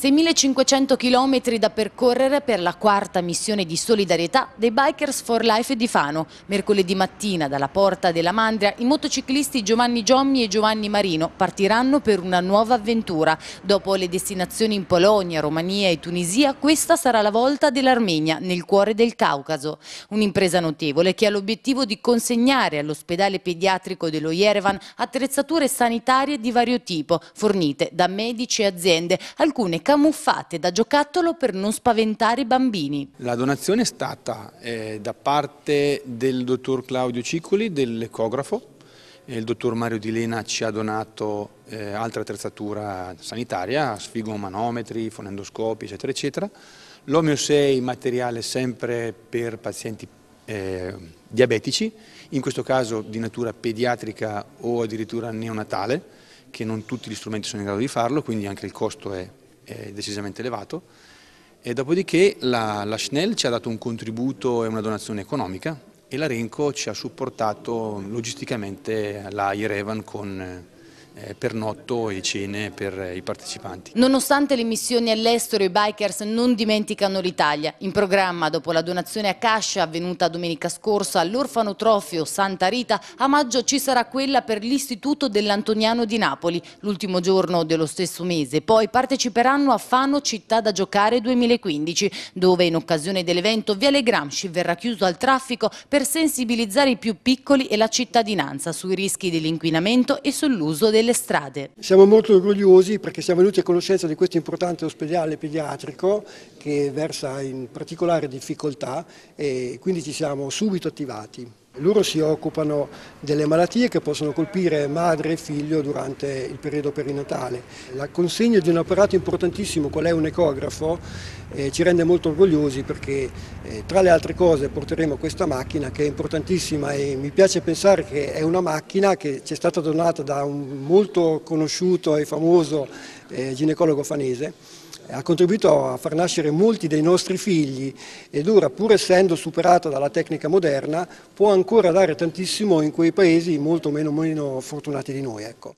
6.500 km da percorrere per la quarta missione di solidarietà dei Bikers for Life di Fano. Mercoledì mattina dalla porta della Mandria i motociclisti Giovanni Giommi e Giovanni Marino partiranno per una nuova avventura. Dopo le destinazioni in Polonia, Romania e Tunisia, questa sarà la volta dell'Armenia nel cuore del Caucaso. Un'impresa notevole che ha l'obiettivo di consegnare all'ospedale pediatrico dello Yerevan attrezzature sanitarie di vario tipo fornite da medici e aziende, alcune camuffate da giocattolo per non spaventare i bambini. La donazione è stata eh, da parte del dottor Claudio Ciccoli, dell'ecografo, eh, il dottor Mario Di Lena ci ha donato eh, altra attrezzatura sanitaria, sfigomanometri, fonendoscopi, eccetera, eccetera. L'Omeo 6, materiale sempre per pazienti eh, diabetici, in questo caso di natura pediatrica o addirittura neonatale, che non tutti gli strumenti sono in grado di farlo, quindi anche il costo è è decisamente elevato e dopodiché la, la Schnell ci ha dato un contributo e una donazione economica e la Renco ci ha supportato logisticamente la Yerevan con eh, eh, pernotto e cene per eh, i partecipanti. Nonostante le missioni all'estero, i bikers non dimenticano l'Italia. In programma, dopo la donazione a Cascia avvenuta domenica scorsa all'orfanotrofio Santa Rita, a maggio ci sarà quella per l'Istituto dell'Antoniano di Napoli, l'ultimo giorno dello stesso mese. Poi parteciperanno a Fano Città da Giocare 2015, dove in occasione dell'evento Viale Gramsci verrà chiuso al traffico per sensibilizzare i più piccoli e la cittadinanza sui rischi dell'inquinamento e sull'uso delle le strade. Siamo molto orgogliosi perché siamo venuti a conoscenza di questo importante ospedale pediatrico che versa in particolare difficoltà e quindi ci siamo subito attivati. Loro si occupano delle malattie che possono colpire madre e figlio durante il periodo perinatale. La consegna di un apparato importantissimo qual è un ecografo eh, ci rende molto orgogliosi perché eh, tra le altre cose porteremo questa macchina che è importantissima e mi piace pensare che è una macchina che ci è stata donata da un molto conosciuto e famoso eh, ginecologo fanese eh, ha contribuito a far nascere molti dei nostri figli ed ora pur essendo superata dalla tecnica moderna può ancora dare tantissimo in quei paesi molto meno, meno fortunati di noi. Ecco.